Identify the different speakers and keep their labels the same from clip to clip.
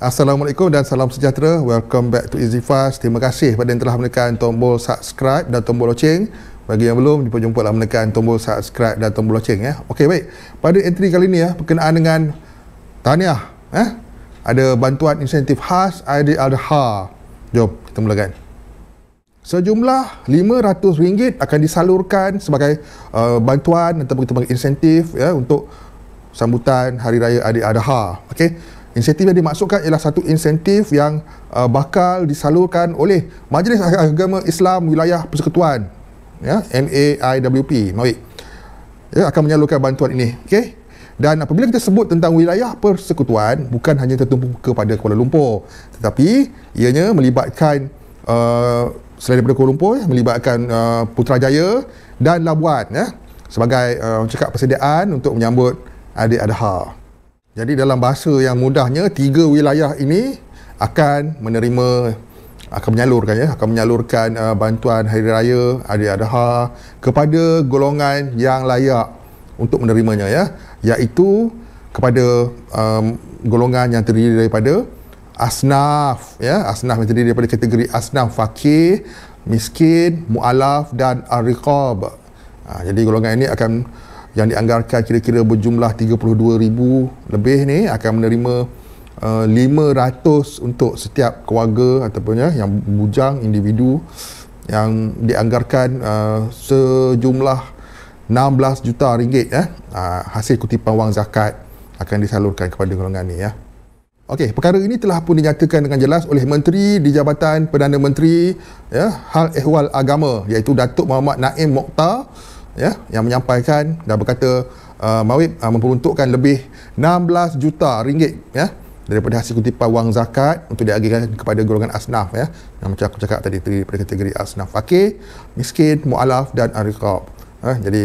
Speaker 1: Assalamualaikum dan salam sejahtera. Welcome back to Easy Fast. Terima kasih kepada yang telah menekan tombol subscribe dan tombol loceng. Bagi yang belum, jumpa jumpa lah menekan tombol subscribe dan tombol loceng. Ya. Okey, baik. Pada entry kali ini, ya, berkenaan dengan tanya. Eh? Ada bantuan insentif khas ID Adha. Jom, kita mulakan. Sejumlah RM500 akan disalurkan sebagai uh, bantuan atau kita panggil insentif ya, untuk sambutan Hari Raya Adik Adha. Okey, Insentif yang dimaksudkan ialah satu insentif yang uh, bakal disalurkan oleh Majlis Agama Islam Wilayah Persekutuan ya MAIWP Noik ya akan menyalurkan bantuan ini Okay? dan apabila kita sebut tentang wilayah persekutuan bukan hanya tertumpu kepada Kuala Lumpur tetapi ianya melibatkan uh, selain daripada Kuala Lumpur ya, melibatkan uh, Putrajaya dan Labuan ya sebagai uh, cakap persediaan untuk menyambut adik adha. Jadi dalam bahasa yang mudahnya tiga wilayah ini akan menerima akan menyalurkan ya akan menyalurkan uh, bantuan hari raya Hari Adha kepada golongan yang layak untuk menerimanya ya iaitu kepada um, golongan yang terdiri daripada asnaf ya asnaf yang terdiri daripada kategori asnaf fakir miskin mualaf dan ariqab ha, jadi golongan ini akan yang dianggarkan kira-kira berjumlah 32 ribu lebih ni akan menerima uh, 500 untuk setiap keluarga ataupun ya yang bujang individu yang dianggarkan uh, sejumlah 16 juta ringgit ya uh, hasil kutipan wang zakat akan disalurkan kepada golongan ini ya. Okey, perkara ini telah pun dinyatakan dengan jelas oleh Menteri di Jabatan Perdana Menteri ya, Hal Ehwal Agama iaitu Datuk Muhammad Naim Mokhtar ya yang menyampaikan dan berkata uh, Mawib uh, memperuntukkan lebih 16 juta ringgit ya daripada hasil kutipan wang zakat untuk diagihkan kepada golongan asnaf ya yang macam aku cakap tadi daripada kategori asnaf fakir miskin mualaf dan arqab eh, ya. jadi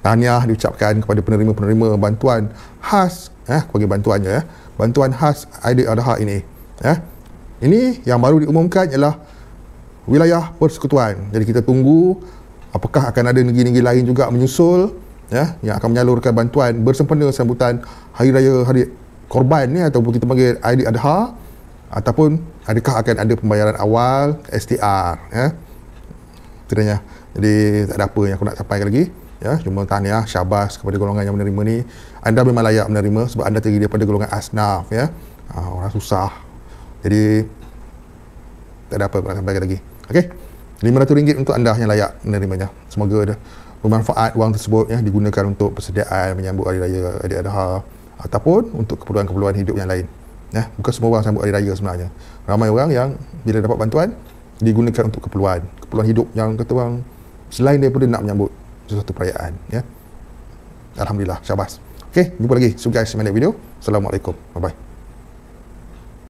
Speaker 1: tahniah diucapkan kepada penerima-penerima bantuan khas ya bagi bantuannya ya bantuan khas Aidil Adha ini ya ini yang baru diumumkan ialah wilayah persekutuan jadi kita tunggu apakah akan ada negeri-negeri lain juga menyusul ya yang akan menyalurkan bantuan bersempena sambutan hari raya hari korban ni ataupun kita panggil Aidil Adha ataupun adakah akan ada pembayaran awal STR ya tidaknya. jadi tak ada apa yang aku nak sampaikan lagi ya cuma tahniah syabas kepada golongan yang menerima ni anda memang layak menerima sebab anda terdiri daripada golongan asnaf ya ha, orang susah jadi tak ada apa nak sampaikan lagi okey RM500 untuk anda yang layak menerimanya. Semoga ada bermanfaat wang tersebut ya digunakan untuk persediaan menyambut hari raya Aidil Adha ataupun untuk keperluan-keperluan hidup yang lain. Ya, bukan semua orang sambut hari raya sebenarnya. Ramai orang yang bila dapat bantuan digunakan untuk keperluan, keperluan hidup yang kata orang selain daripada nak menyambut sesuatu perayaan ya. Alhamdulillah, syabas. Okey, jumpa lagi. See you guys in my video. Assalamualaikum. Bye bye.